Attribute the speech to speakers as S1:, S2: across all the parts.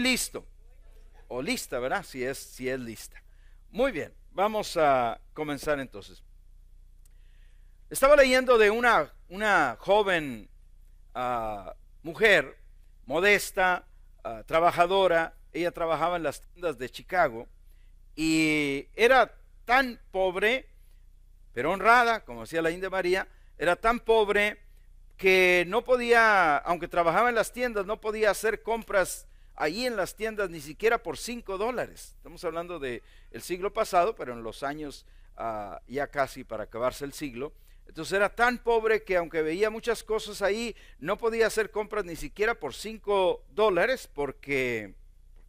S1: listo. O lista, ¿verdad? Si es, si es lista. Muy bien, vamos a comenzar entonces. Estaba leyendo de una, una joven ah, mujer, modesta, ah, trabajadora. Ella trabajaba en las tiendas de Chicago y era tan pobre, pero honrada, como decía la India María, era tan pobre que no podía, aunque trabajaba en las tiendas, no podía hacer compras ahí en las tiendas ni siquiera por 5 dólares. Estamos hablando del el siglo pasado, pero en los años ah, ya casi para acabarse el siglo. Entonces era tan pobre que aunque veía muchas cosas ahí, no podía hacer compras ni siquiera por 5 dólares porque,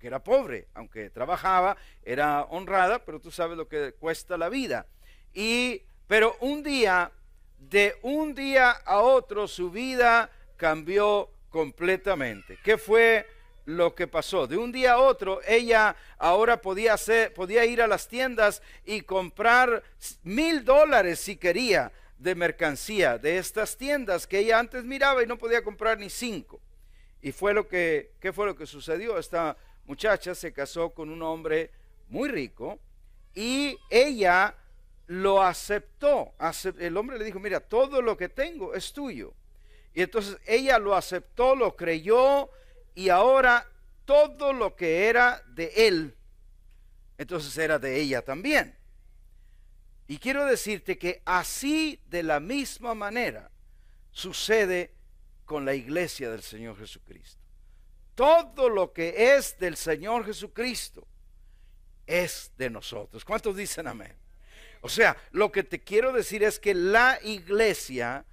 S1: era pobre. Aunque trabajaba, era honrada, pero tú sabes lo que cuesta la vida. Y, pero un día, de un día a otro, su vida cambió completamente. ¿Qué fue lo que pasó. De un día a otro, ella ahora podía, podía ir a las tiendas y comprar mil dólares si quería de mercancía de estas tiendas que ella antes miraba y no podía comprar ni cinco. Y fue lo que, ¿qué fue lo que sucedió? Esta muchacha se casó con un hombre muy rico y ella lo aceptó. El hombre le dijo, mira, todo lo que tengo es tuyo. Y entonces ella lo aceptó, lo creyó, y ahora todo lo que era de él, entonces era de ella también. Y quiero decirte que así de la misma manera sucede con la iglesia del Señor Jesucristo. Todo lo que es del Señor Jesucristo es de nosotros. ¿Cuántos dicen amén? O sea, lo que te quiero decir es que la iglesia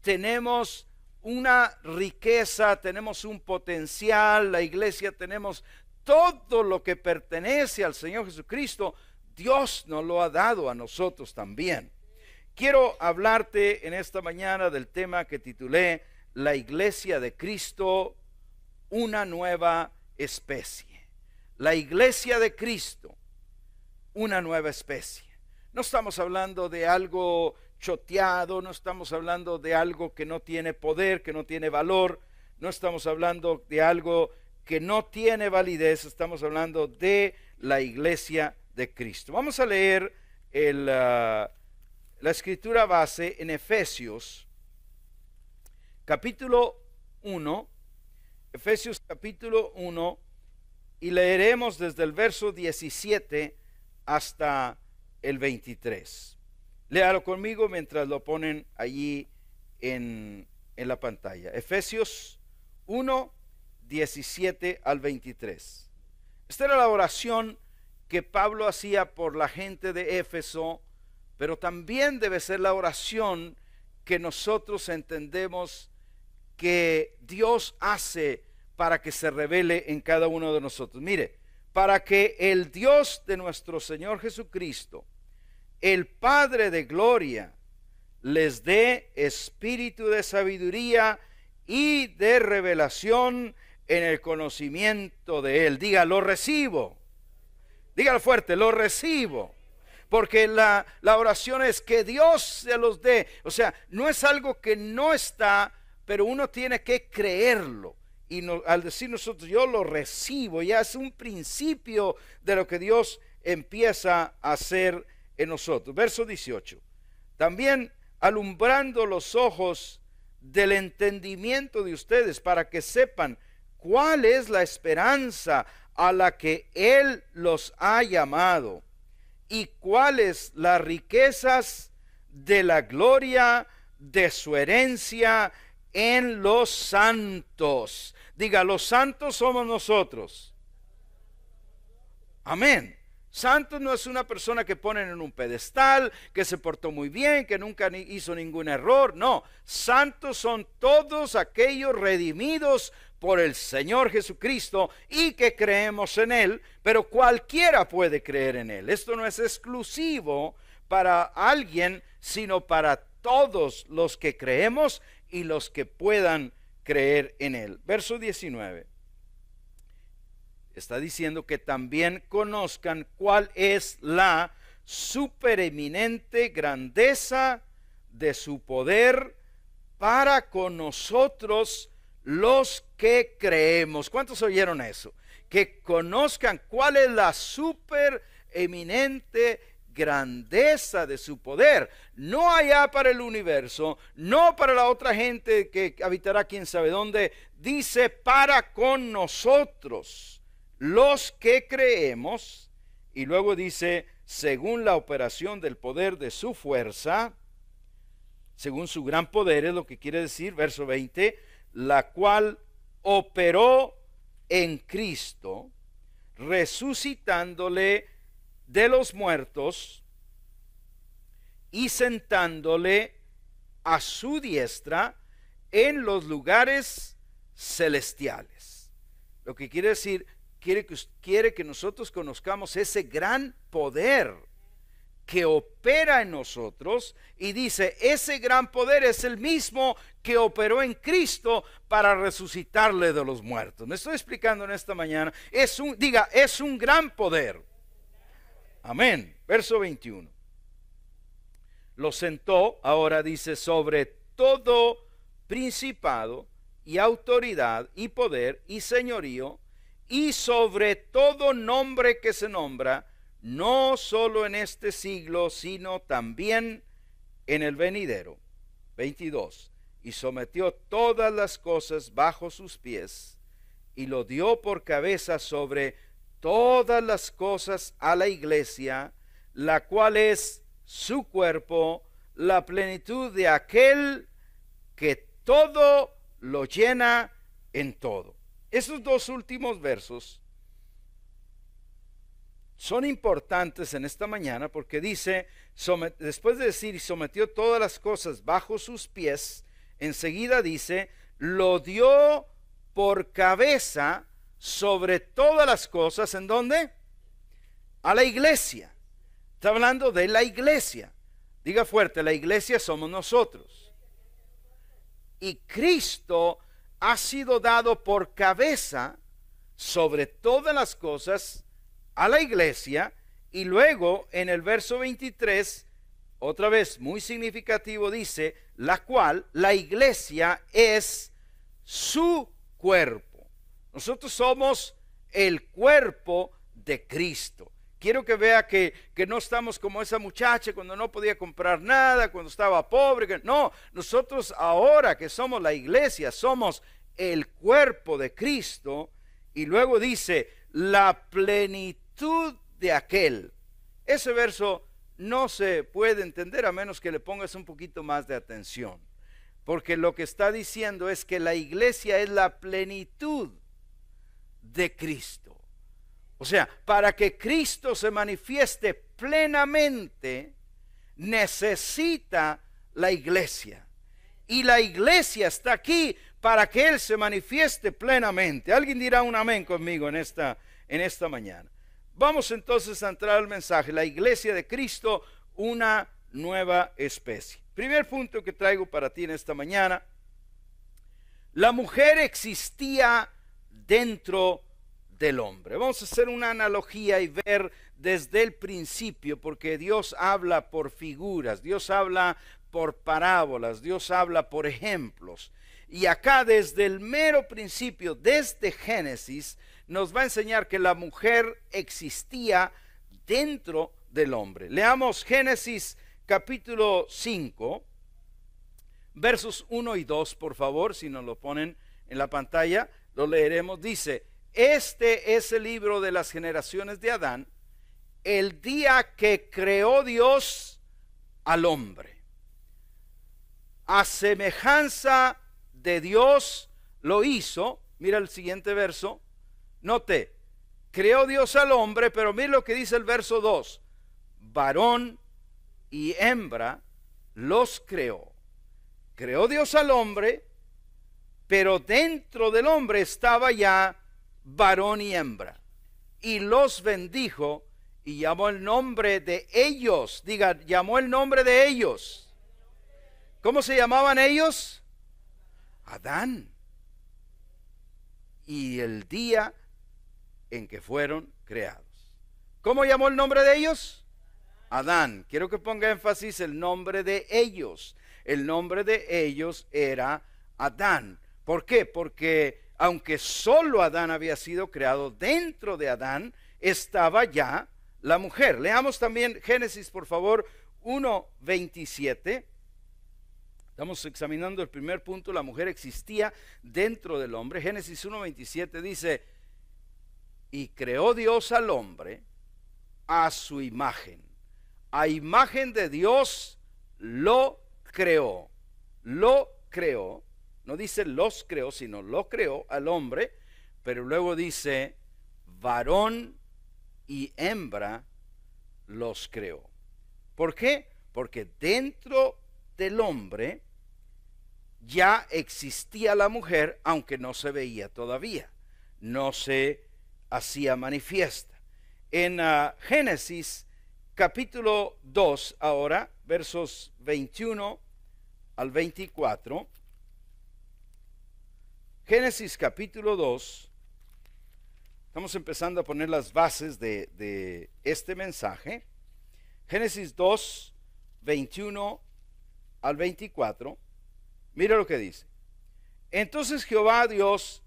S1: tenemos una riqueza, tenemos un potencial, la iglesia tenemos todo lo que pertenece al Señor Jesucristo, Dios nos lo ha dado a nosotros también. Quiero hablarte en esta mañana del tema que titulé La iglesia de Cristo, una nueva especie. La iglesia de Cristo, una nueva especie. No estamos hablando de algo choteado, no estamos hablando de algo que no tiene poder, que no tiene valor, no estamos hablando de algo que no tiene validez, estamos hablando de la iglesia de Cristo. Vamos a leer ah, la escritura base en Efesios, capítulo 1, Efesios capítulo 1, y leeremos desde el verso 17 hasta el 23. Léalo conmigo mientras lo ponen allí en, en la pantalla. Efesios 1, 17 al 23. Esta era la oración que Pablo hacía por la gente de Éfeso, pero también debe ser la oración que nosotros entendemos que Dios hace para que se revele en cada uno de nosotros. Mire, para que el Dios de nuestro Señor Jesucristo, el Padre de Gloria les dé espíritu de sabiduría y de revelación en el conocimiento de Él. Diga, lo recibo. Dígalo fuerte, lo recibo. Porque la, oración es que Dios se los dé. O sea, no es algo que no está, pero uno tiene que creerlo. Y al decir nosotros, yo lo recibo, ya es un principio de lo que Dios empieza a hacer en nosotros. Verso 18. También alumbrando los ojos del entendimiento de ustedes para que sepan cuál es la esperanza a la que Él los ha llamado y cuáles las riquezas de la gloria de su herencia en los santos. Diga, los santos somos nosotros. Amén. Santos no es una persona que ponen en un pedestal, que se portó muy bien, que nunca hizo ningún error. No, santos son todos aquellos redimidos por el Señor Jesucristo y que creemos en Él, pero cualquiera puede creer en Él. Esto no es exclusivo para alguien, sino para todos los que creemos y los que puedan creer en Él. Verso 19 está diciendo que también conozcan cuál es la supereminente grandeza de su poder para con nosotros los que creemos. ¿Cuántos oyeron eso? Que conozcan cuál es la supereminente grandeza de su poder, no allá para el universo, no para la otra gente que habitará quién sabe dónde, dice para con nosotros los que creemos, y luego dice, según la operación del poder de su fuerza, según su gran poder es lo que quiere decir, verso 20, la cual operó en Cristo, resucitándole de los muertos y sentándole a su diestra en los lugares celestiales. Lo que quiere decir, quiere que, quiere que nosotros conozcamos ese gran poder que opera en nosotros y dice, ese gran poder es el mismo que operó en Cristo para resucitarle de los muertos. Me estoy explicando en esta mañana, es un diga, es un gran poder. Amén. Verso 21. Lo sentó, ahora dice, sobre todo principado y autoridad y poder y señorío y sobre todo nombre que se nombra, no solo en este siglo, sino también en el venidero. 22. Y sometió todas las cosas bajo sus pies, y lo dio por cabeza sobre todas las cosas a la iglesia, la cual es su cuerpo, la plenitud de aquel que todo lo llena en todo. Esos dos últimos versos son importantes en esta mañana porque dice, después de decir, y sometió todas las cosas bajo sus pies, enseguida dice, lo dio por cabeza sobre todas las cosas, ¿en dónde? A la iglesia. Está hablando de la iglesia. Diga fuerte, la iglesia somos nosotros. Y Cristo ha sido dado por cabeza sobre todas las cosas a la iglesia y luego en el verso 23, otra vez muy significativo, dice, la cual la iglesia es su cuerpo. Nosotros somos el cuerpo de Cristo. Quiero que vea que, que, no estamos como esa muchacha cuando no podía comprar nada, cuando estaba pobre. No, nosotros ahora que somos la iglesia, somos el cuerpo de Cristo. Y luego dice, la plenitud de aquel. Ese verso no se puede entender a menos que le pongas un poquito más de atención. Porque lo que está diciendo es que la iglesia es la plenitud de Cristo. O sea, para que Cristo se manifieste plenamente, necesita la iglesia. Y la iglesia está aquí para que Él se manifieste plenamente. Alguien dirá un amén conmigo en esta, en esta mañana. Vamos entonces a entrar al mensaje. La iglesia de Cristo, una nueva especie. Primer punto que traigo para ti en esta mañana. La mujer existía dentro del hombre. Vamos a hacer una analogía y ver desde el principio, porque Dios habla por figuras, Dios habla por parábolas, Dios habla por ejemplos. Y acá desde el mero principio, desde Génesis, nos va a enseñar que la mujer existía dentro del hombre. Leamos Génesis capítulo 5, versos 1 y 2, por favor, si nos lo ponen en la pantalla, lo leeremos. Dice, este es el libro de las generaciones de Adán, el día que creó Dios al hombre. A semejanza de Dios lo hizo. Mira el siguiente verso. Note, creó Dios al hombre, pero mira lo que dice el verso 2. Varón y hembra los creó. Creó Dios al hombre, pero dentro del hombre estaba ya varón y hembra. Y los bendijo y llamó el nombre de ellos. Diga, llamó el nombre de ellos. ¿Cómo se llamaban ellos? Adán. Y el día en que fueron creados. ¿Cómo llamó el nombre de ellos? Adán. Quiero que ponga énfasis el nombre de ellos. El nombre de ellos era Adán. ¿Por qué? Porque aunque solo Adán había sido creado, dentro de Adán estaba ya la mujer. Leamos también Génesis, por favor, 1.27. Estamos examinando el primer punto, la mujer existía dentro del hombre. Génesis 1.27 dice, y creó Dios al hombre a su imagen. A imagen de Dios lo creó, lo creó no dice los creó, sino lo creó al hombre, pero luego dice varón y hembra los creó. ¿Por qué? Porque dentro del hombre ya existía la mujer, aunque no se veía todavía, no se hacía manifiesta. En ah, Génesis capítulo 2, ahora versos 21 al 24, Génesis capítulo 2, estamos empezando a poner las bases de, este mensaje. Génesis 2, 21 al 24, mira lo que dice. Entonces Jehová Dios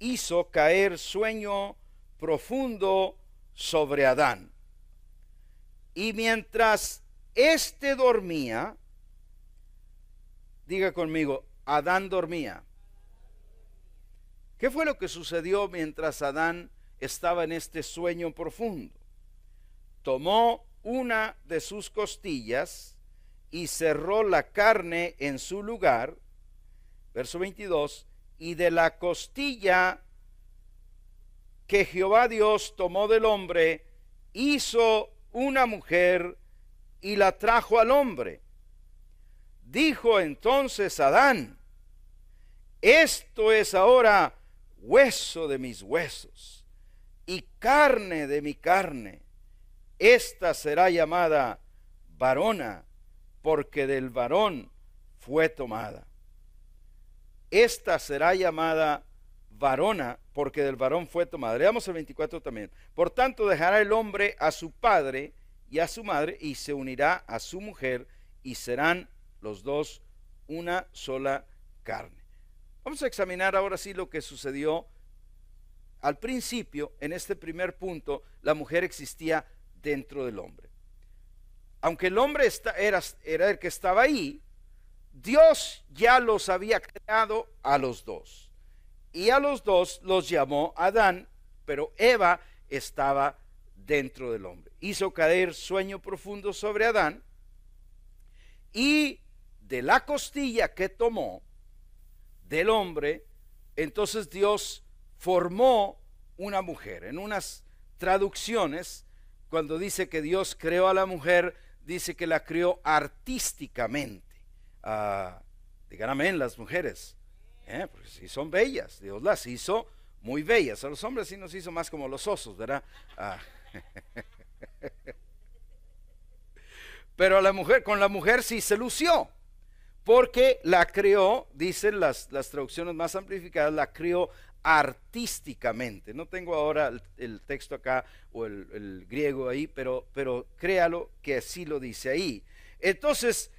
S1: hizo caer sueño profundo sobre Adán. Y mientras éste dormía, diga conmigo, Adán dormía. ¿Qué fue lo que sucedió mientras Adán estaba en este sueño profundo? Tomó una de sus costillas y cerró la carne en su lugar, verso 22, y de la costilla que Jehová Dios tomó del hombre, hizo una mujer y la trajo al hombre. Dijo entonces Adán, esto es ahora hueso de mis huesos y carne de mi carne. Esta será llamada varona, porque del varón fue tomada. Esta será llamada varona, porque del varón fue tomada. Leamos el 24 también. Por tanto, dejará el hombre a su padre y a su madre, y se unirá a su mujer, y serán los dos una sola carne. Vamos a examinar ahora sí lo que sucedió. Al principio, en este primer punto, la mujer existía dentro del hombre. Aunque el hombre era el que estaba ahí, Dios ya los había creado a los dos. Y a los dos los llamó Adán, pero Eva estaba dentro del hombre. Hizo caer sueño profundo sobre Adán y de la costilla que tomó, del hombre, entonces Dios formó una mujer. En unas traducciones, cuando dice que Dios creó a la mujer, dice que la creó artísticamente. Ah, digan amén las mujeres, ¿eh? porque si son bellas, Dios las hizo muy bellas. A los hombres sí nos hizo más como los osos, ¿verdad? Ah. Pero a la mujer, con la mujer sí se lució porque la creó, dicen las, las traducciones más amplificadas, la creó artísticamente. No tengo ahora el, texto acá o el, griego ahí, pero, pero créalo que así lo dice ahí. Entonces,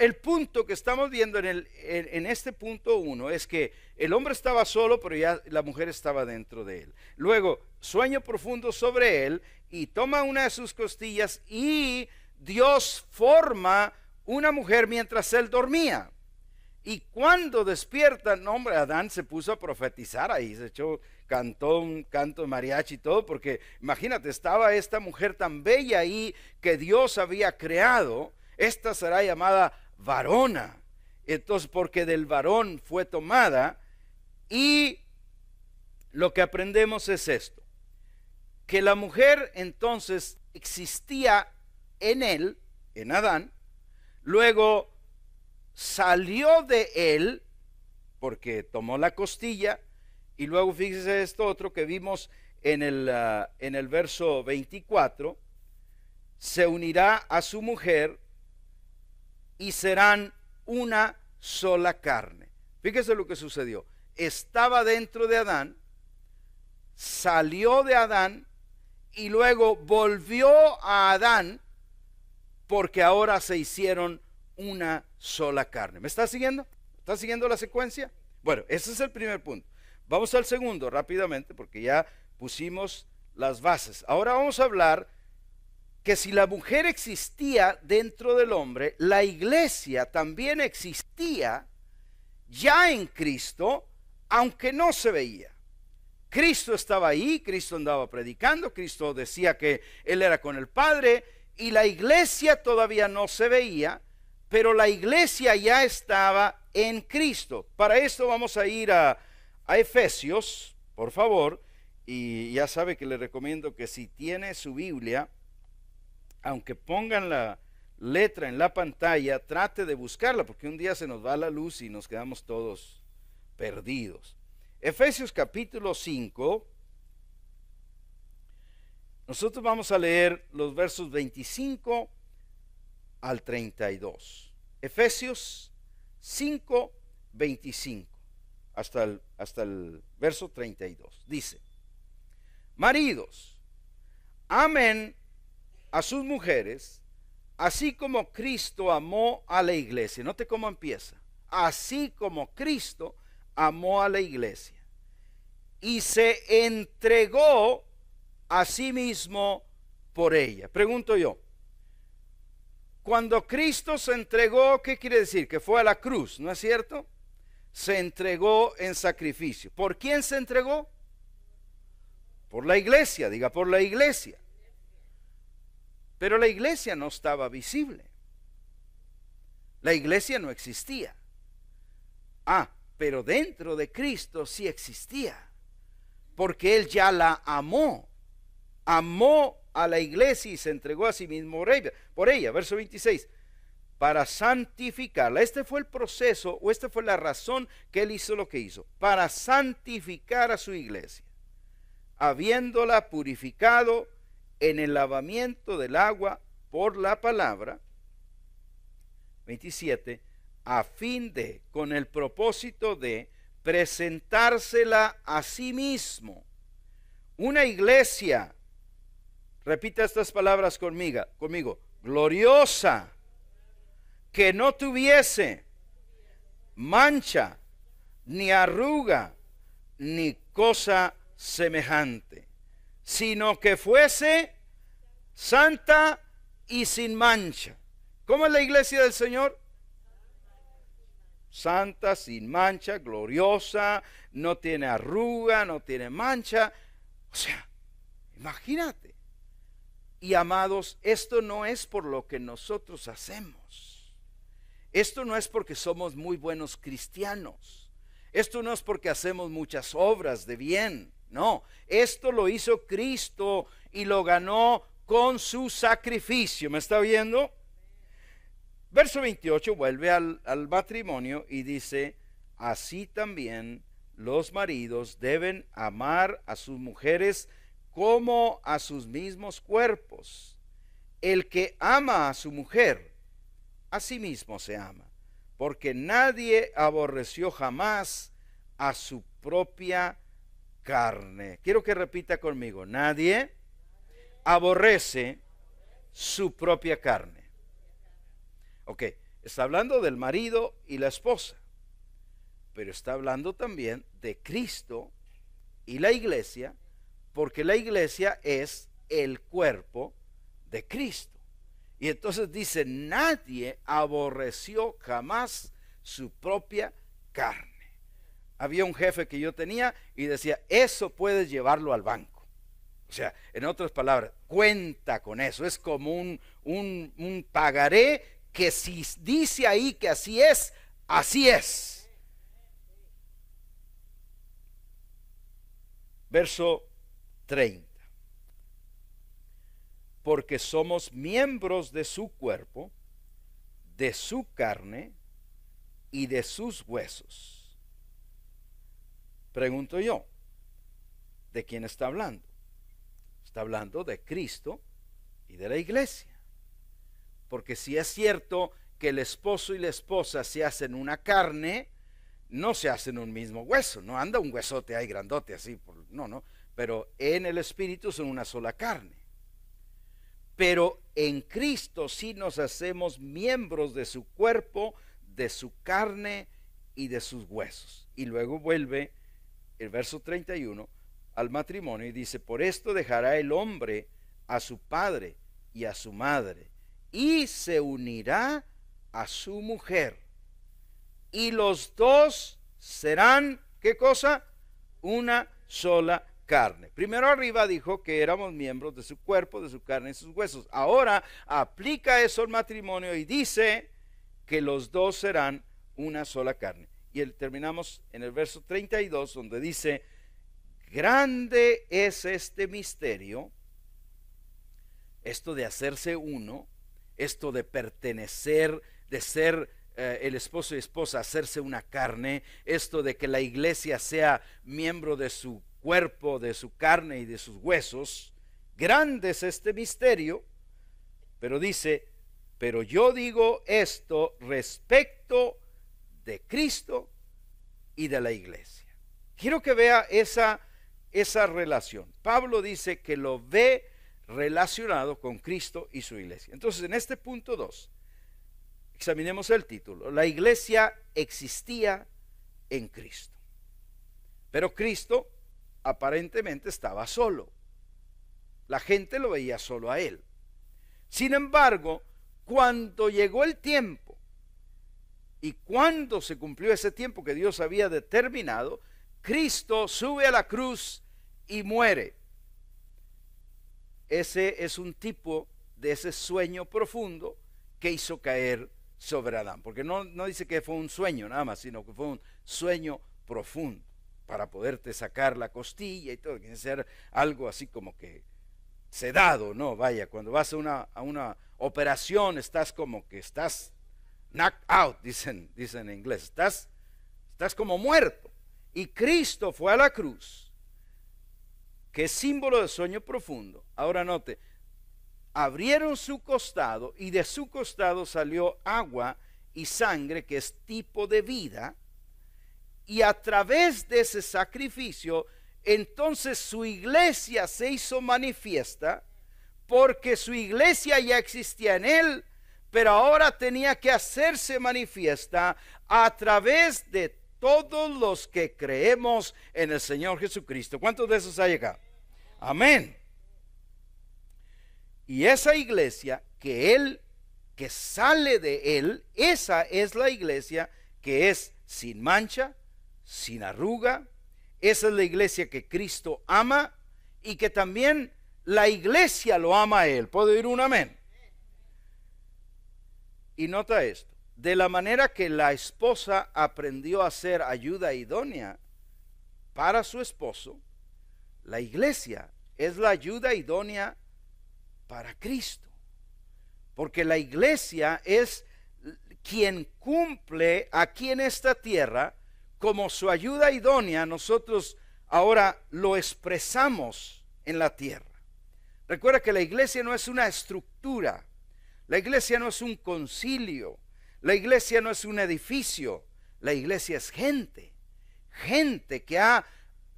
S1: el punto que estamos viendo en, el, en, este punto uno es que el hombre estaba solo, pero ya la mujer estaba dentro de él. Luego, sueño profundo sobre él y toma una de sus costillas y Dios forma una mujer mientras él dormía. Y cuando despierta, no, hombre, Adán se puso a profetizar ahí, se echó, cantó un canto de mariachi y todo, porque imagínate, estaba esta mujer tan bella ahí que Dios había creado, esta será llamada varona. Entonces, porque del varón fue tomada, y lo que aprendemos es esto, que la mujer entonces existía en él, en Adán, Luego salió de él, porque tomó la costilla, y luego fíjese esto otro que vimos en el, ah, en el verso 24, se unirá a su mujer y serán una sola carne. Fíjese lo que sucedió. Estaba dentro de Adán, salió de Adán y luego volvió a Adán porque ahora se hicieron una sola carne. ¿Me está siguiendo? ¿Está siguiendo la secuencia? Bueno, ese es el primer punto. Vamos al segundo rápidamente porque ya pusimos las bases. Ahora vamos a hablar que si la mujer existía dentro del hombre, la iglesia también existía ya en Cristo, aunque no se veía. Cristo estaba ahí, Cristo andaba predicando, Cristo decía que Él era con el Padre, y la iglesia todavía no se veía, pero la iglesia ya estaba en Cristo. Para esto vamos a ir a, Efesios, por favor, y ya sabe que le recomiendo que si tiene su Biblia, aunque pongan la letra en la pantalla, trate de buscarla, porque un día se nos va la luz y nos quedamos todos perdidos. Efesios capítulo 5, nosotros vamos a leer los versos 25 al 32. Efesios 5, 25 hasta el, hasta el verso 32. Dice, maridos, amen a sus mujeres, así como Cristo amó a la iglesia. Note cómo empieza. Así como Cristo amó a la iglesia y se entregó a sí mismo por ella. Pregunto yo, cuando Cristo se entregó, ¿qué quiere decir? Que fue a la cruz, ¿no es cierto? Se entregó en sacrificio. ¿Por quién se entregó? Por la iglesia, diga, por la iglesia. Pero la iglesia no estaba visible. La iglesia no existía. Ah, pero dentro de Cristo sí existía, porque Él ya la amó amó a la iglesia y se entregó a sí mismo por ella. Verso 26. Para santificarla. Este fue el proceso o esta fue la razón que él hizo lo que hizo. Para santificar a su iglesia. Habiéndola purificado en el lavamiento del agua por la palabra. 27. A fin de, con el propósito de presentársela a sí mismo. Una iglesia Repita estas palabras conmigo, conmigo. Gloriosa, que no tuviese mancha, ni arruga, ni cosa semejante, sino que fuese santa y sin mancha. ¿Cómo es la iglesia del Señor? Santa, sin mancha, gloriosa, no tiene arruga, no tiene mancha. O sea, imagínate. Y amados, esto no es por lo que nosotros hacemos. Esto no es porque somos muy buenos cristianos. Esto no es porque hacemos muchas obras de bien. No, esto lo hizo Cristo y lo ganó con su sacrificio. ¿Me está viendo? Verso 28 vuelve al, al, matrimonio y dice, así también los maridos deben amar a sus mujeres como a sus mismos cuerpos. El que ama a su mujer, a sí mismo se ama, porque nadie aborreció jamás a su propia carne. Quiero que repita conmigo, nadie aborrece su propia carne. Ok, está hablando del marido y la esposa, pero está hablando también de Cristo y la iglesia porque la iglesia es el cuerpo de Cristo. Y entonces dice, nadie aborreció jamás su propia carne. Había un jefe que yo tenía y decía, eso puedes llevarlo al banco. O sea, en otras palabras, cuenta con eso. Es como un, un, pagaré que si dice ahí que así es, así es. Verso 30. Porque somos miembros de su cuerpo, de su carne y de sus huesos. Pregunto yo, ¿de quién está hablando? Está hablando de Cristo y de la iglesia. Porque si es cierto que el esposo y la esposa se hacen una carne, no se hacen un mismo hueso, no anda un huesote ahí grandote así, no, no, pero en el Espíritu son una sola carne. Pero en Cristo sí nos hacemos miembros de su cuerpo, de su carne y de sus huesos. Y luego vuelve el verso 31 al matrimonio y dice, por esto dejará el hombre a su padre y a su madre y se unirá a su mujer. Y los dos serán, ¿qué cosa? Una sola carne. Primero arriba dijo que éramos miembros de su cuerpo, de su carne y sus huesos. Ahora aplica eso al matrimonio y dice que los dos serán una sola carne. Y terminamos en el verso 32 donde dice, grande es este misterio, esto de hacerse uno, esto de pertenecer, de ser eh, el esposo y esposa, hacerse una carne, esto de que la iglesia sea miembro de su cuerpo, de su carne y de sus huesos. Grande es este misterio, pero dice, pero yo digo esto respecto de Cristo y de la iglesia. Quiero que vea esa, esa relación. Pablo dice que lo ve relacionado con Cristo y su iglesia. Entonces, en este punto 2, examinemos el título. La iglesia existía en Cristo. Pero Cristo aparentemente estaba solo. La gente lo veía solo a él. Sin embargo, cuando llegó el tiempo y cuando se cumplió ese tiempo que Dios había determinado, Cristo sube a la cruz y muere. Ese es un tipo de ese sueño profundo que hizo caer sobre Adán. Porque no, no dice que fue un sueño nada más, sino que fue un sueño profundo para poderte sacar la costilla y todo, que ser algo así como que sedado, ¿no? Vaya, cuando vas a una, operación estás como que estás knocked out, dicen, dicen en inglés, estás, estás como muerto. Y Cristo fue a la cruz, que es símbolo de sueño profundo. Ahora note, abrieron su costado y de su costado salió agua y sangre, que es tipo de vida, y a través de ese sacrificio, entonces su iglesia se hizo manifiesta, porque su iglesia ya existía en él, pero ahora tenía que hacerse manifiesta a través de todos los que creemos en el Señor Jesucristo. ¿Cuántos de esos hay acá? Amén. Y esa iglesia que él, que sale de él, esa es la iglesia que es sin mancha, sin arruga. Esa es la iglesia que Cristo ama y que también la iglesia lo ama a Él. ¿Puedo oír un amén? Y nota esto. De la manera que la esposa aprendió a ser ayuda idónea para su esposo, la iglesia es la ayuda idónea para Cristo. Porque la iglesia es quien cumple aquí en esta tierra como su ayuda idónea, nosotros ahora lo expresamos en la tierra. Recuerda que la iglesia no es una estructura, la iglesia no es un concilio, la iglesia no es un edificio, la iglesia es gente, gente que ha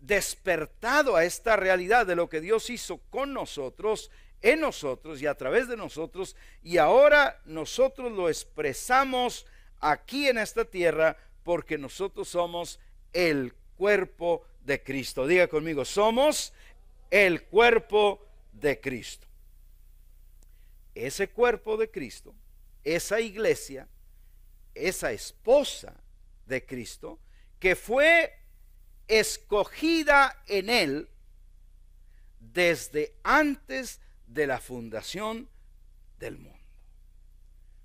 S1: despertado a esta realidad de lo que Dios hizo con nosotros, en nosotros y a través de nosotros, y ahora nosotros lo expresamos aquí en esta tierra porque nosotros somos el cuerpo de Cristo. Diga conmigo, somos el cuerpo de Cristo. Ese cuerpo de Cristo, esa iglesia, esa esposa de Cristo, que fue escogida en Él desde antes de la fundación del mundo.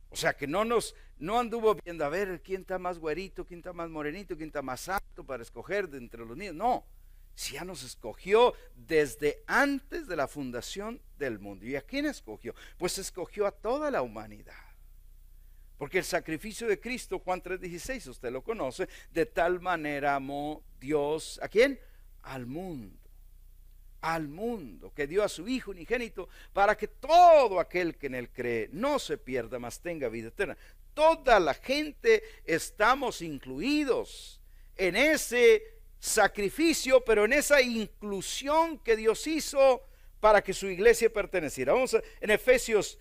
S1: O sea que no nos no anduvo viendo a ver quién está más güerito, quién está más morenito, quién está más alto para escoger de entre los niños. No, si ya nos escogió desde antes de la fundación del mundo. ¿Y a quién escogió? Pues escogió a toda la humanidad. Porque el sacrificio de Cristo, Juan 3:16, usted lo conoce, de tal manera amó Dios a quién? Al mundo. Al mundo que dio a su Hijo unigénito para que todo aquel que en él cree no se pierda, mas tenga vida eterna toda la gente estamos incluidos en ese sacrificio, pero en esa inclusión que Dios hizo para que su iglesia perteneciera. Vamos a, en Efesios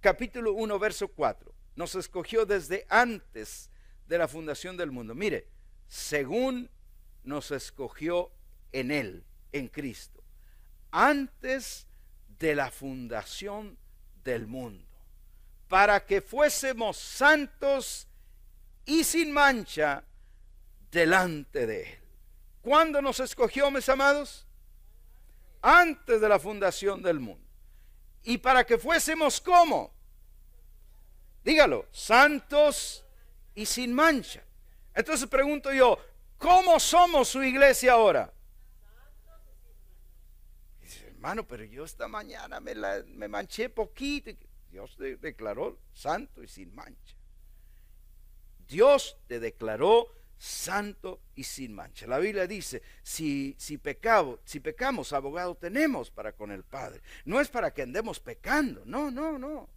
S1: capítulo 1, verso 4. Nos escogió desde antes de la fundación del mundo. Mire, según nos escogió en Él, en Cristo, antes de la fundación del mundo para que fuésemos santos y sin mancha delante de Él. ¿Cuándo nos escogió, mis amados? Antes de la fundación del mundo. Y para que fuésemos cómo? dígalo, santos y sin mancha. Entonces pregunto yo, ¿cómo somos su iglesia ahora? hermano, pero yo esta mañana me, me manché poquito. Dios te declaró santo y sin mancha. Dios te declaró santo y sin mancha. La Biblia dice, si, pecamos, abogado tenemos para con el Padre. No es para que andemos pecando, no, no, no.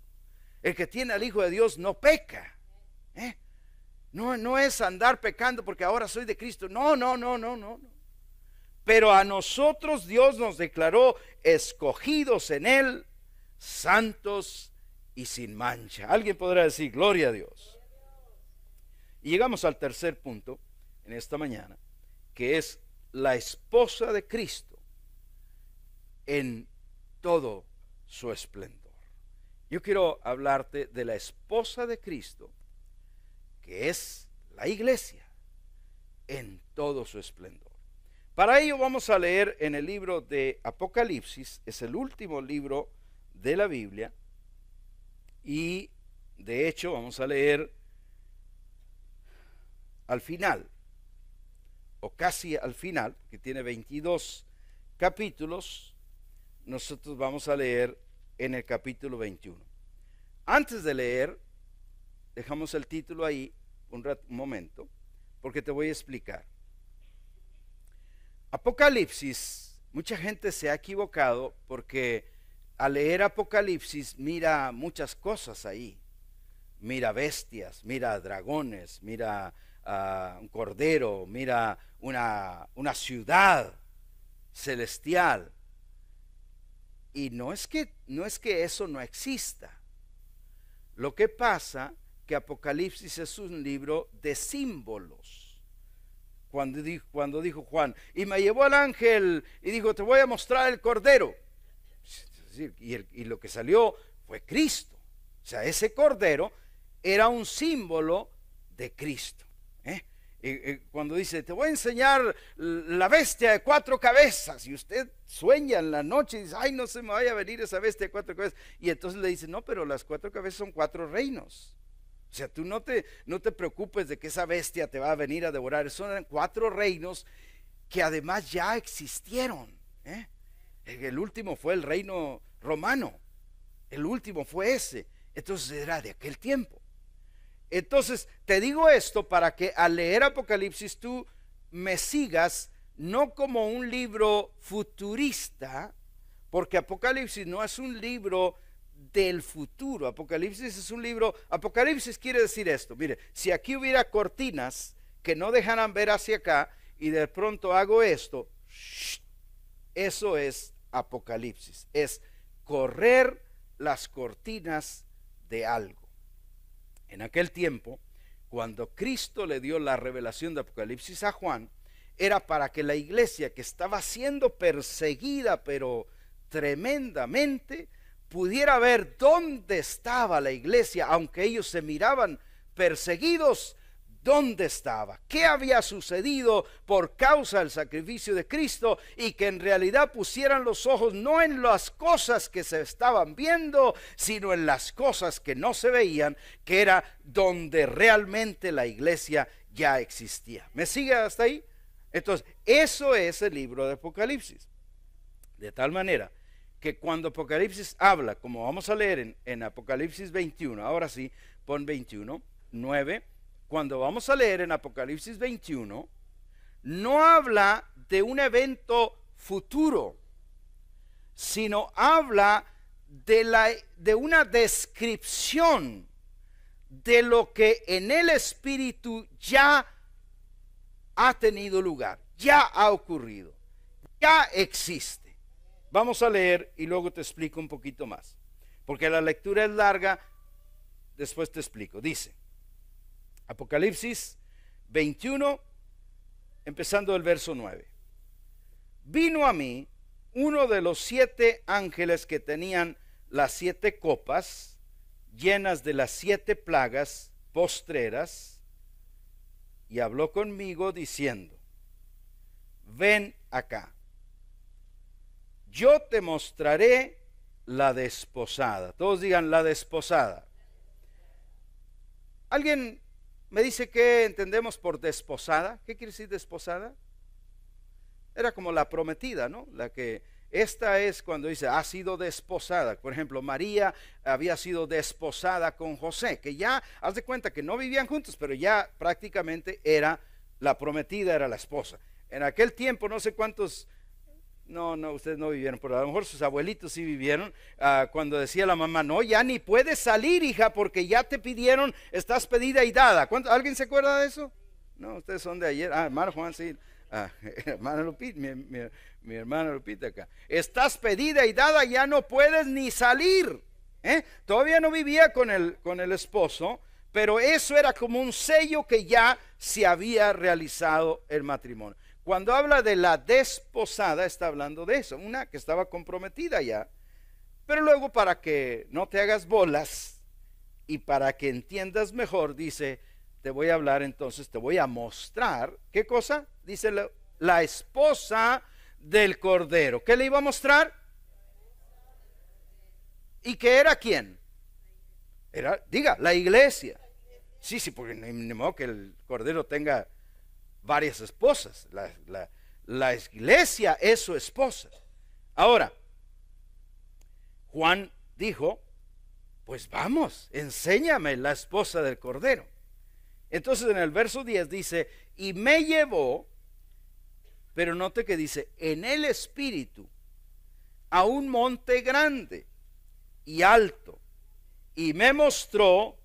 S1: El que tiene al Hijo de Dios no peca. ¿eh? No, no es andar pecando porque ahora soy de Cristo. No, no, no, no, no. no. Pero a nosotros Dios nos declaró escogidos en Él, santos y sin mancha. Alguien podrá decir, gloria a Dios. Y llegamos al tercer punto en esta mañana, que es la esposa de Cristo en todo su esplendor. Yo quiero hablarte de la esposa de Cristo, que es la iglesia, en todo su esplendor. Para ello vamos a leer en el libro de Apocalipsis, es el último libro de la Biblia, y de hecho vamos a leer al final, o casi al final, que tiene 22 capítulos, nosotros vamos a leer en el capítulo 21. Antes de leer, dejamos el título ahí un, un momento, porque te voy a explicar. Apocalipsis, mucha gente se ha equivocado porque al leer Apocalipsis mira muchas cosas ahí. Mira bestias, mira dragones, mira ah, un cordero, mira una, ciudad celestial. Y no es, que, no es que eso no exista. Lo que pasa que Apocalipsis es un libro de símbolos. Cuando dijo, cuando dijo Juan, y me llevó el ángel y dijo, te voy a mostrar el cordero y, lo que salió fue Cristo. O sea, ese cordero era un símbolo de Cristo. ¿eh? cuando dice, te voy a enseñar la bestia de cuatro cabezas, y usted sueña en la noche y dice, ay, no se me vaya a venir esa bestia de cuatro cabezas, y entonces le dice, no, pero las cuatro cabezas son cuatro reinos. O sea, tú no te, no te preocupes de que esa bestia te va a venir a devorar. Son cuatro reinos que además ya existieron. ¿eh? Eh, el último fue el reino romano. El último fue ese. Entonces era de aquel tiempo. Entonces te digo esto para que al leer Apocalipsis tú me sigas no como un libro futurista, porque Apocalipsis no es un libro del futuro. Apocalipsis es un libro. Apocalipsis quiere decir esto. Mire, si aquí hubiera cortinas que no dejaran ver hacia acá y de pronto hago esto, eso es Apocalipsis. Es correr las cortinas de algo. En aquel tiempo, cuando Cristo le dio la revelación de Apocalipsis a Juan, era para que la iglesia que estaba siendo perseguida, pero tremendamente, pudiera ver dónde estaba la iglesia, aunque ellos se miraban perseguidos, dónde estaba, qué había sucedido por causa del sacrificio de Cristo y que en realidad pusieran los ojos no en las cosas que se estaban viendo, sino en las cosas que no se veían, que era donde realmente la iglesia ya existía. ¿Me sigue hasta ahí? Entonces, eso es el libro de Apocalipsis. De tal manera que cuando Apocalipsis habla, como vamos a leer en, Apocalipsis 21, ahora sí, pon 21, 9, cuando vamos a leer en Apocalipsis 21, no habla de un evento futuro, sino habla de, de una descripción de lo que en el Espíritu ya ha tenido lugar, ya ha ocurrido, ya existe. Vamos a leer y luego te explico un poquito más, porque la lectura es larga, después te explico. Dice, Apocalipsis 21, empezando el verso 9. Vino a mí uno de los siete ángeles que tenían las siete copas llenas de las siete plagas postreras y habló conmigo diciendo, ven acá, yo te mostraré la desposada. Todos digan la desposada. Alguien me dice que entendemos por desposada. ¿Qué quiere decir desposada? Era como la prometida, ¿no? La que esta es cuando dice ha sido desposada. Por ejemplo, María había sido desposada con José, que ya, haz de cuenta que no vivían juntos, pero ya prácticamente era la prometida, era la esposa. En aquel tiempo, no sé cuántos no, no, ustedes no vivieron, pero a lo mejor sus abuelitos sí vivieron ah, cuando decía la mamá, no, ya ni puedes salir, hija, porque ya te pidieron, estás pedida y dada. ¿Alguien se acuerda de eso? No, ustedes son de ayer. Ah, hermano Juan, sí. Ah, hermana Lupita, mi, hermano mi, hermana Lupita acá. Estás pedida y dada, ya no puedes ni salir. ¿eh? Todavía no vivía con el, con el esposo, pero eso era como un sello que ya se había realizado el matrimonio. Cuando habla de la desposada, está hablando de eso, una que estaba comprometida ya. Pero luego para que no te hagas bolas y para que entiendas mejor, dice, te voy a hablar entonces, te voy a mostrar, ¿qué cosa? Dice la, esposa del Cordero. ¿Qué le iba a mostrar? ¿Y qué era quién? Era, diga, la iglesia. Sí, sí, porque ni, modo que el Cordero tenga varias esposas. La, iglesia es su esposa. Ahora, Juan dijo, pues vamos, enséñame la esposa del Cordero. Entonces en el verso 10 dice, y me llevó, pero note que dice, en el espíritu, a un monte grande y alto, y me mostró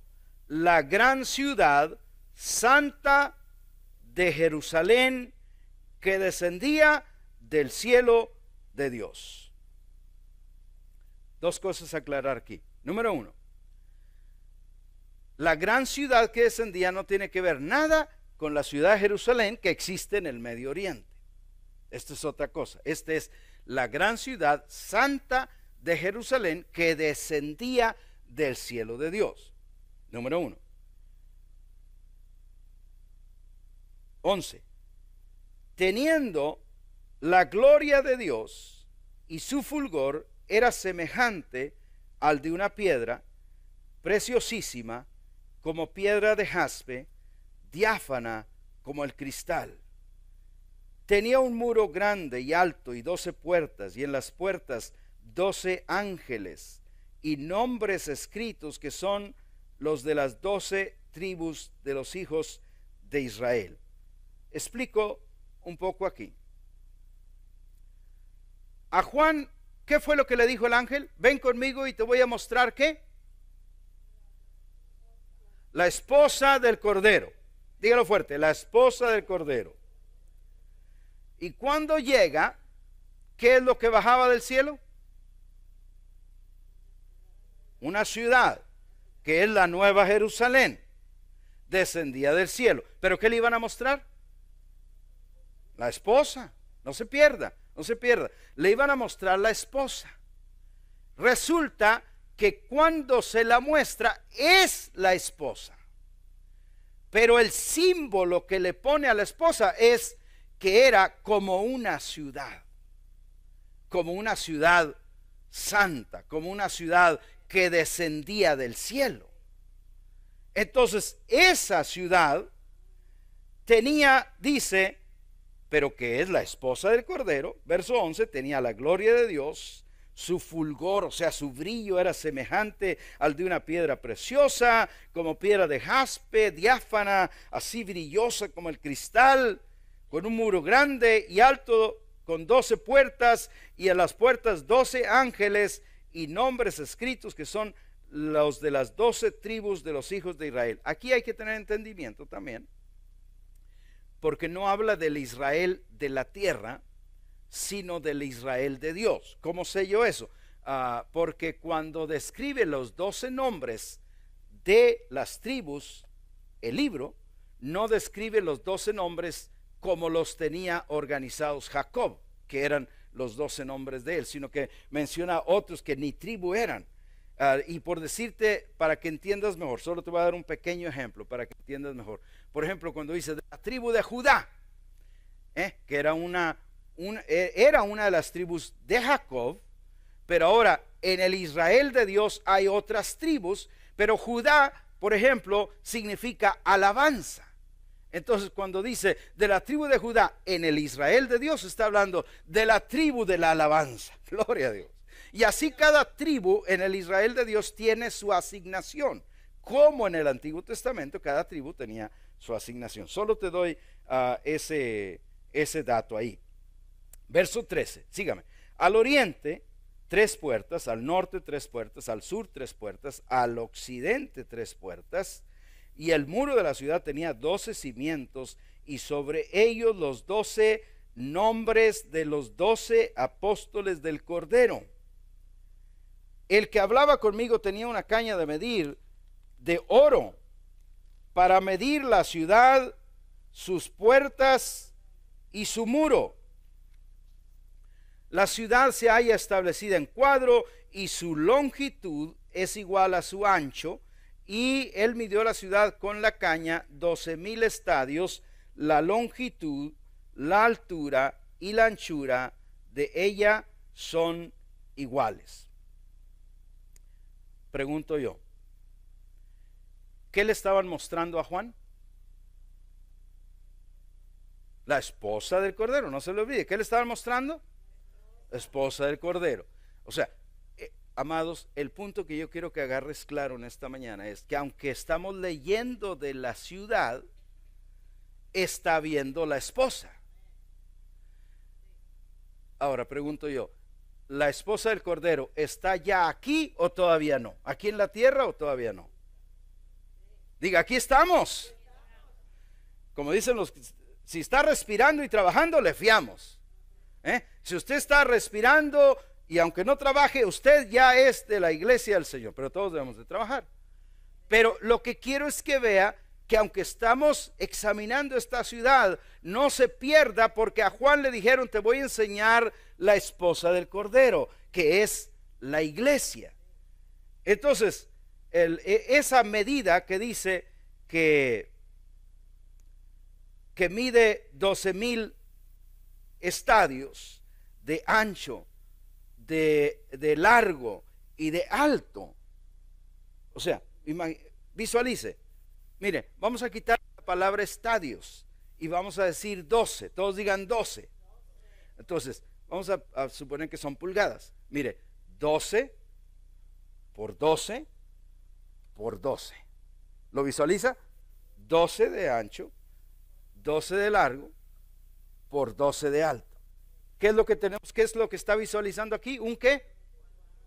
S1: la gran ciudad santa de Jerusalén que descendía del cielo de Dios. Dos cosas a aclarar aquí. Número uno, la gran ciudad que descendía no tiene que ver nada con la ciudad de Jerusalén que existe en el Medio Oriente. Esta es otra cosa. Esta es la gran ciudad santa de Jerusalén que descendía del cielo de Dios. Número uno. 11. Teniendo la gloria de Dios y su fulgor era semejante al de una piedra preciosísima como piedra de jaspe, diáfana como el cristal. Tenía un muro grande y alto y doce puertas, y en las puertas doce ángeles y nombres escritos que son los de las doce tribus de los hijos de Israel. Explico un poco aquí. A Juan, ¿qué fue lo que le dijo el ángel? Ven conmigo y te voy a mostrar qué. La esposa del Cordero. Dígalo fuerte, la esposa del Cordero. Y cuando llega, ¿qué es lo que bajaba del cielo? Una ciudad, que es la nueva Jerusalén, descendía del cielo. ¿Pero qué le iban a mostrar? La esposa, no se pierda, no se pierda. Le iban a mostrar la esposa. Resulta que cuando se la muestra es la esposa. Pero el símbolo que le pone a la esposa es que era como una ciudad, como una ciudad santa, como una ciudad que descendía del cielo. Entonces, esa ciudad tenía, dice, pero que es la esposa del Cordero, verso 11, tenía la gloria de Dios, su fulgor, o sea, su brillo era semejante al de una piedra preciosa, como piedra de jaspe, diáfana, así brillosa como el cristal, con un muro grande y alto, con doce puertas, y en las puertas doce ángeles y nombres escritos que son los de las doce tribus de los hijos de Israel. Aquí hay que tener entendimiento también porque no habla del Israel de la tierra, sino del Israel de Dios. ¿Cómo sé yo eso? Ah, porque cuando describe los doce nombres de las tribus, el libro, no describe los doce nombres como los tenía organizados Jacob, que eran los doce nombres de él, sino que menciona otros que ni tribu eran. Ah, y por decirte, para que entiendas mejor, solo te voy a dar un pequeño ejemplo para que entiendas mejor. Por ejemplo, cuando dice de la tribu de Judá, ¿eh? que era e, era una de las tribus de Jacob, pero ahora en el Israel de Dios hay otras tribus, pero Judá, por ejemplo, significa alabanza. Entonces, cuando dice de la tribu de Judá en el Israel de Dios, está hablando de la tribu de la alabanza. Gloria a Dios. Y así cada tribu en el Israel de Dios tiene su asignación. Como en el Antiguo Testamento cada tribu tenía su asignación. Solo te doy ah, ese, ese dato ahí. Verso 13, sígame. Al oriente, tres puertas, al norte, tres puertas, al sur, tres puertas, al occidente, tres puertas. Y el muro de la ciudad tenía doce cimientos y sobre ellos los doce nombres de los doce apóstoles del Cordero. El que hablaba conmigo tenía una caña de medir de oro para medir la ciudad, sus puertas y su muro. La ciudad se haya establecida en cuadro y su longitud es igual a su ancho. Y él midió la ciudad con la caña, doce mil estadios, la longitud, la altura y la anchura de ella son iguales. Pregunto yo. ¿Qué le estaban mostrando a Juan? La esposa del Cordero, no se le olvide. ¿Qué le estaban mostrando? La esposa del Cordero. O sea, eh, amados, el punto que yo quiero que agarres claro en esta mañana es que aunque estamos leyendo de la ciudad, está viendo la esposa. Ahora pregunto yo, la esposa del Cordero está ya aquí o todavía no? ¿Aquí en la tierra o todavía no? Diga, aquí estamos. Como dicen los, si está respirando y trabajando, le fiamos. ¿eh? Si usted está respirando y aunque no trabaje, usted ya es de la iglesia del Señor, pero todos debemos de trabajar. Pero lo que quiero es que vea que aunque estamos examinando esta ciudad, no se pierda porque a Juan le dijeron, te voy a enseñar la esposa del Cordero, que es la iglesia. Entonces, e, esa medida que dice que, que mide 12 mil estadios de ancho, de, de, largo y de alto. O sea, visualice. Mire, vamos a quitar la palabra estadios y vamos a decir 12. Todos digan 12. Entonces, Vamos a, suponer que son pulgadas. Mire, 12 por 12 por 12. ¿Lo visualiza? 12 de ancho, 12 de largo por 12 de alto. ¿Qué es lo que tenemos? ¿Qué es lo que está visualizando aquí? ¿Un qué?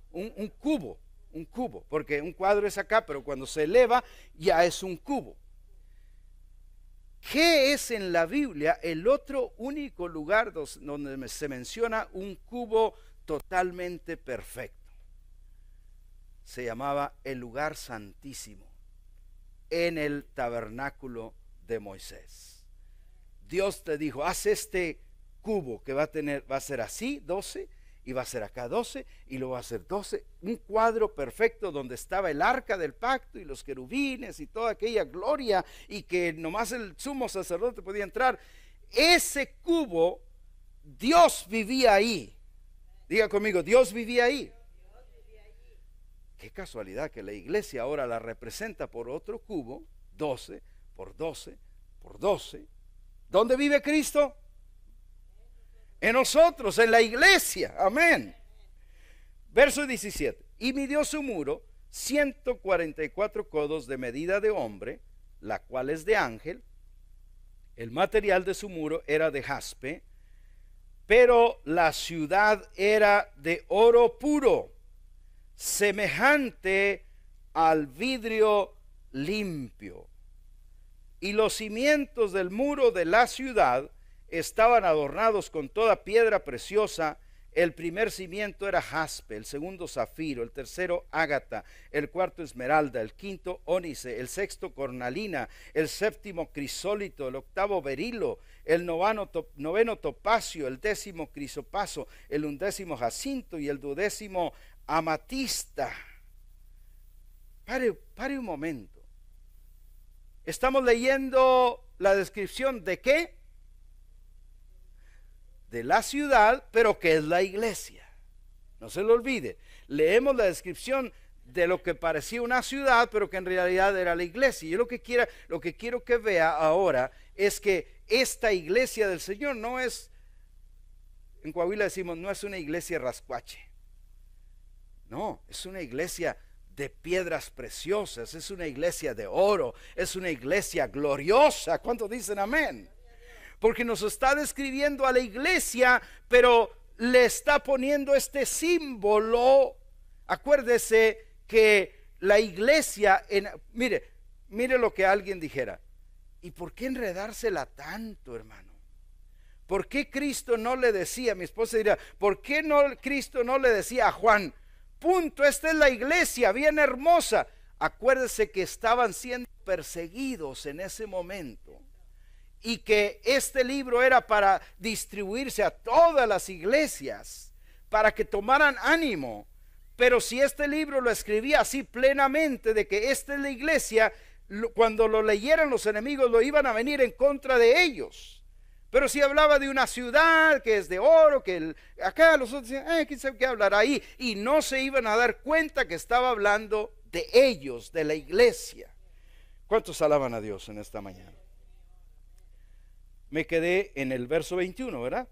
S1: un cubo, un cubo, porque un cuadro es acá, pero cuando se eleva ya es un cubo. ¿Qué es en la Biblia el otro único lugar donde se menciona un cubo totalmente perfecto. Se llamaba el lugar santísimo en el tabernáculo de Moisés. Dios te dijo, haz este cubo que va a tener, va a ser así, 12, y va a ser acá 12 y lo va a ser 12. Un cuadro perfecto donde estaba el arca del pacto y los querubines y toda aquella gloria y que nomás el sumo sacerdote podía entrar. Ese cubo, Dios vivía ahí. Diga conmigo, Dios vivía ahí. Qué casualidad que la iglesia ahora la representa por otro cubo, 12 por 12 por 12. ¿Dónde vive Cristo? en nosotros, en la iglesia. Amén. Verso 17. Y midió su muro 144 codos de medida de hombre, la cual es de ángel. El material de su muro era de jaspe, pero la ciudad era de oro puro, semejante al vidrio limpio. Y los cimientos del muro de la ciudad estaban adornados con toda piedra preciosa. El primer cimiento era jaspe, el segundo zafiro, el tercero ágata, el cuarto esmeralda, el quinto ónice, el sexto cornalina, el séptimo crisólito, el octavo berilo, el noveno topacio, el décimo crisopaso, el undécimo jacinto y el duodécimo amatista. Pare, pare un momento. Estamos leyendo la descripción de qué? de la ciudad, pero que es la iglesia. No se lo olvide. Leemos la descripción de lo que parecía una ciudad, pero que en realidad era la iglesia. Y yo lo que, quiera, lo que quiero que vea ahora es que esta iglesia del Señor no es, en Coahuila decimos, no es una iglesia rascuache. No, es una iglesia de piedras preciosas, es una iglesia de oro, es una iglesia gloriosa. ¿Cuántos dicen amén? porque nos está describiendo a la iglesia, pero le está poniendo este símbolo. Acuérdese que la iglesia, mire, mire lo que alguien dijera. ¿Y por qué enredársela tanto, hermano? ¿Por qué Cristo no le decía, mi esposa diría, ¿por qué no Cristo no le decía a Juan, punto, esta es la iglesia, bien hermosa? Acuérdese que estaban siendo perseguidos en ese momento y que este libro era para distribuirse a todas las iglesias, para que tomaran ánimo. Pero si este libro lo escribía así plenamente de que esta es la iglesia, cuando lo leyeran los enemigos lo iban a venir en contra de ellos. Pero si hablaba de una ciudad que es de oro, que acá los otros decían, eh, ¿quién sabe qué hablar ahí? Y no se iban a dar cuenta que estaba hablando de ellos, de la iglesia. ¿Cuántos alaban a Dios en esta mañana? me quedé en el verso 21, ¿verdad?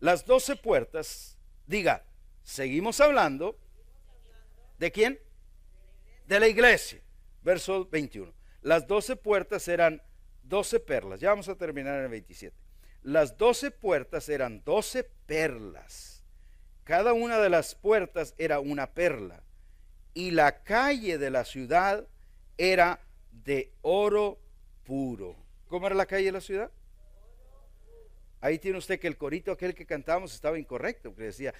S1: Las doce puertas, diga, seguimos hablando. ¿De quién? De la iglesia. Verso 21. Las 12 puertas eran 12 perlas. Ya vamos a terminar en el 27. Las doce puertas eran doce perlas. Cada una de las puertas era una perla. Y la calle de la ciudad era de oro puro. ¿Cómo era la calle de la ciudad? Ahí tiene usted que el corito aquel que cantábamos estaba incorrecto, que decía,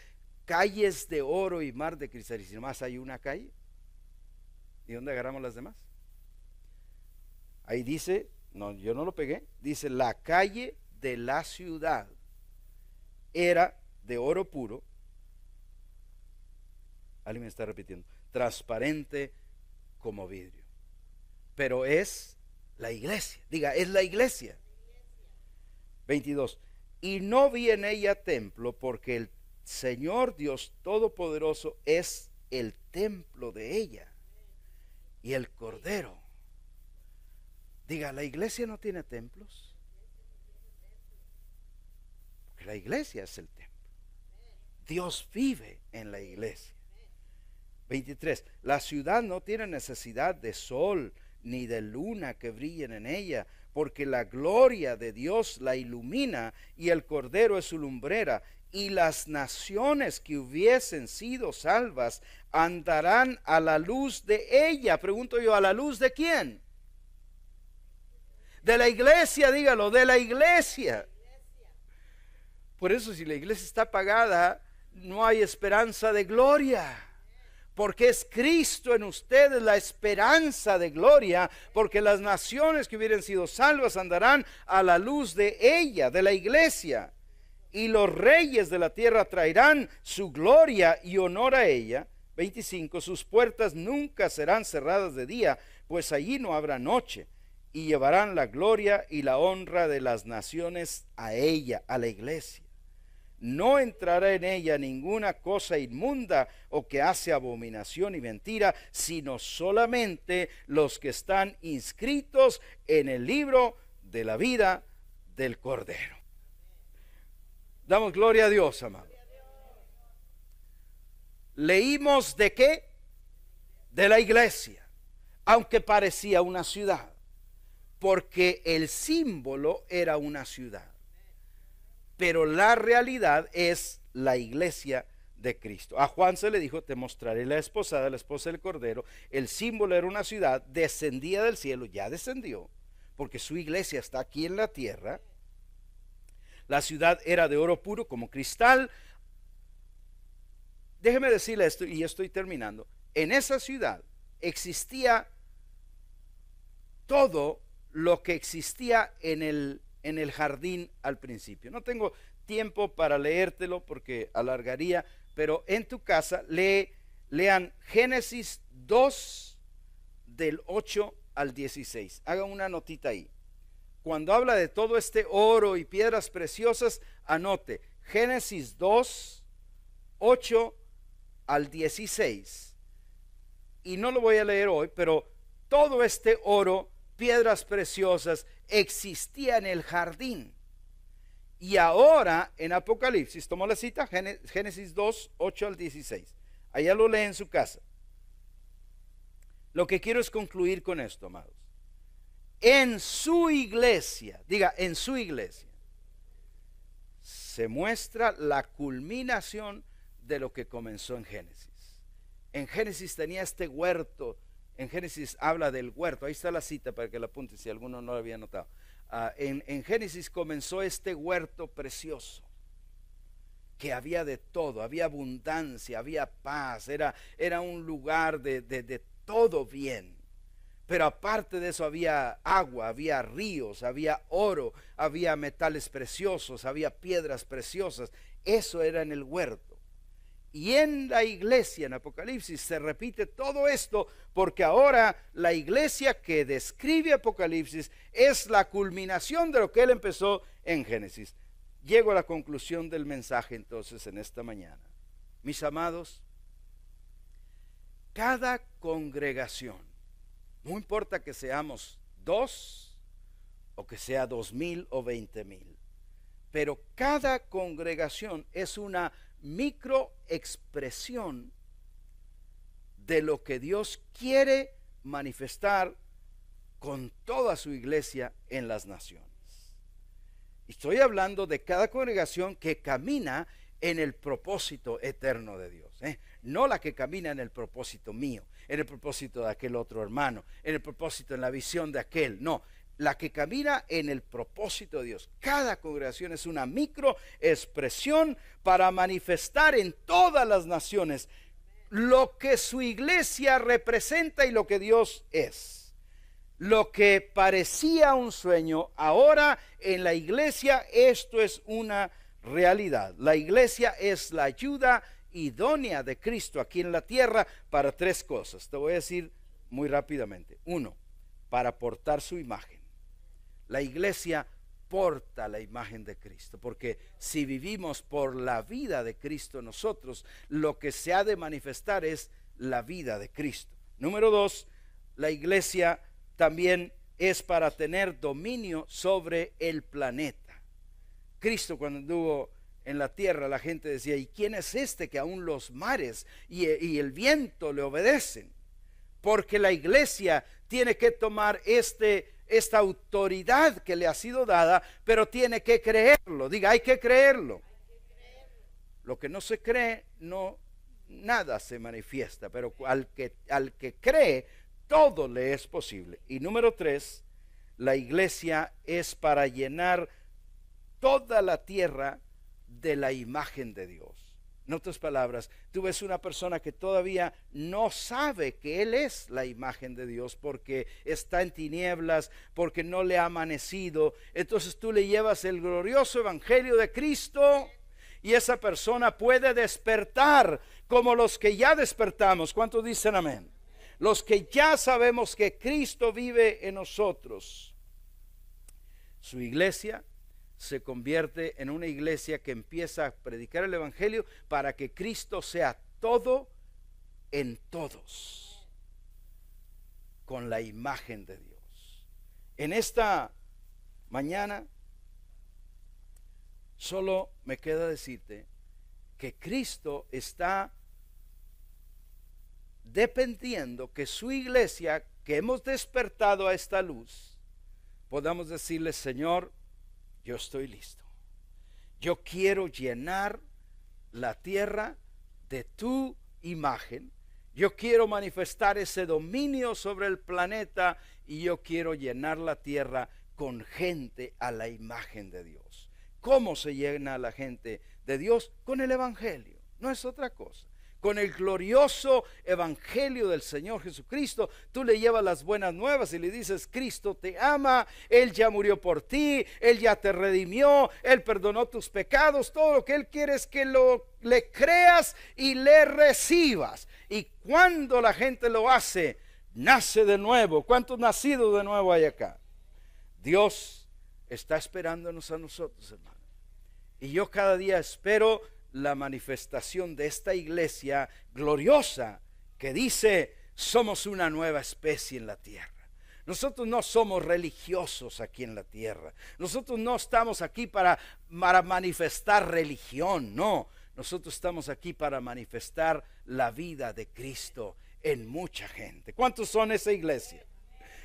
S1: calles de oro y mar de cristal, y si nomás hay una calle, ¿y dónde agarramos las demás? Ahí dice, no, yo no lo pegué, dice, la calle de la ciudad era de oro puro, alguien me está repitiendo, transparente como vidrio, pero es la iglesia, diga, es la iglesia. 22. Y no vi en ella templo, porque el Señor Dios Todopoderoso es el templo de ella y el Cordero. Diga, ¿la iglesia no tiene templos? Porque la iglesia es el templo. Dios vive en la iglesia. 23. La ciudad no tiene necesidad de sol ni de luna que brillen en ella, porque la gloria de Dios la ilumina y el Cordero es su lumbrera. Y las naciones que hubiesen sido salvas andarán a la luz de ella. Pregunto yo, ¿a la luz de quién? De la iglesia, dígalo, de la iglesia. Por eso si la iglesia está apagada, no hay esperanza de gloria porque es Cristo en ustedes la esperanza de gloria, porque las naciones que hubieran sido salvas andarán a la luz de ella, de la iglesia, y los reyes de la tierra traerán su gloria y honor a ella. 25. Sus puertas nunca serán cerradas de día, pues allí no habrá noche, y llevarán la gloria y la honra de las naciones a ella, a la iglesia no entrará en ella ninguna cosa inmunda o que hace abominación y mentira, sino solamente los que están inscritos en el libro de la vida del Cordero. Damos gloria a Dios, amado. Leímos de qué? De la iglesia, aunque parecía una ciudad, porque el símbolo era una ciudad pero la realidad es la iglesia de Cristo. A Juan se le dijo, te mostraré la esposada, la esposa del Cordero. El símbolo era una ciudad, descendía del cielo, ya descendió, porque su iglesia está aquí en la tierra. La ciudad era de oro puro como cristal. Déjeme decirle esto y estoy terminando. En esa ciudad existía todo lo que existía en el en el jardín al principio. No tengo tiempo para leértelo porque alargaría, pero en tu casa lee, lean Génesis 2 del 8 al 16. Hagan una notita ahí. Cuando habla de todo este oro y piedras preciosas, anote Génesis 2, 8 al 16. Y no lo voy a leer hoy, pero todo este oro piedras preciosas, existía en el jardín. Y ahora en Apocalipsis, Tomó la cita, Génesis 2, 8 al 16. Allá lo lee en su casa. Lo que quiero es concluir con esto, amados. En su iglesia, diga, en su iglesia, se muestra la culminación de lo que comenzó en Génesis. En Génesis tenía este huerto en Génesis habla del huerto. Ahí está la cita para que la apunte si alguno no lo había notado. Ah, en, Génesis comenzó este huerto precioso, que había de todo, había abundancia, había paz, era, era un lugar de todo bien. Pero aparte de eso había agua, había ríos, había oro, había metales preciosos, había piedras preciosas. Eso era en el huerto. Y en la iglesia, en Apocalipsis, se repite todo esto porque ahora la iglesia que describe Apocalipsis es la culminación de lo que él empezó en Génesis. Llego a la conclusión del mensaje entonces en esta mañana. Mis amados, cada congregación, no importa que seamos dos o que sea dos mil o veinte mil, pero cada congregación es una microexpresión de lo que Dios quiere manifestar con toda su iglesia en las naciones. Estoy hablando de cada congregación que camina en el propósito eterno de Dios, ¿eh? no la que camina en el propósito mío, en el propósito de aquel otro hermano, en el propósito, en la visión de aquel, no, la que camina en el propósito de Dios. Cada congregación es una microexpresión para manifestar en todas las naciones lo que su iglesia representa y lo que Dios es. Lo que parecía un sueño, ahora en la iglesia esto es una realidad. La iglesia es la ayuda idónea de Cristo aquí en la tierra para tres cosas. Te voy a decir muy rápidamente. Uno, para portar su imagen. La iglesia porta la imagen de Cristo, porque si vivimos por la vida de Cristo nosotros, lo que se ha de manifestar es la vida de Cristo. Número dos, la iglesia también es para tener dominio sobre el planeta. Cristo cuando anduvo en la tierra, la gente decía, ¿y quién es este que aún los mares y, y el viento le obedecen? Porque la iglesia tiene que tomar este esta autoridad que le ha sido dada, pero tiene que creerlo. Diga, hay que creerlo. Lo que no se cree, no nada se manifiesta, pero al que, al que cree, todo le es posible. Y número tres, la iglesia es para llenar toda la tierra de la imagen de Dios. En otras palabras, tú ves una persona que todavía no sabe que Él es la imagen de Dios porque está en tinieblas, porque no le ha amanecido. Entonces tú le llevas el glorioso Evangelio de Cristo y esa persona puede despertar como los que ya despertamos. ¿Cuántos dicen amén? Los que ya sabemos que Cristo vive en nosotros. Su iglesia se convierte en una iglesia que empieza a predicar el Evangelio para que Cristo sea todo en todos, con la imagen de Dios. En esta mañana solo me queda decirte que Cristo está dependiendo que su iglesia, que hemos despertado a esta luz, podamos decirle, Señor, yo estoy listo. Yo quiero llenar la tierra de tu imagen. Yo quiero manifestar ese dominio sobre el planeta y yo quiero llenar la tierra con gente a la imagen de Dios. ¿Cómo se llena la gente de Dios? Con el Evangelio. No es otra cosa con el glorioso evangelio del Señor Jesucristo. Tú le llevas las buenas nuevas y le dices, Cristo te ama, Él ya murió por ti, Él ya te redimió, Él perdonó tus pecados, todo lo que Él quiere es que lo le creas y le recibas. Y cuando la gente lo hace, nace de nuevo. ¿Cuántos nacidos de nuevo hay acá? Dios está esperándonos a nosotros, hermano. Y yo cada día espero la manifestación de esta iglesia gloriosa que dice, somos una nueva especie en la tierra. Nosotros no somos religiosos aquí en la tierra. Nosotros no estamos aquí para, manifestar religión, no. Nosotros estamos aquí para manifestar la vida de Cristo en mucha gente. ¿Cuántos son esa iglesia?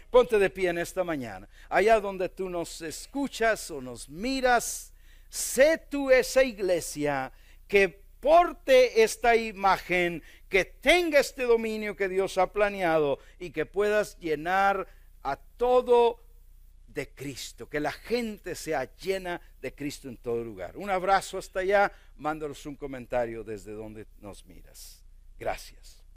S1: Ponte de pie en esta mañana. Allá donde tú nos escuchas o nos miras, sé tú esa iglesia que porte esta imagen, que tenga este dominio que Dios ha planeado y que puedas llenar a todo de Cristo, que la gente sea llena de Cristo en todo lugar. Un abrazo hasta allá, mándanos un comentario desde donde nos miras. Gracias.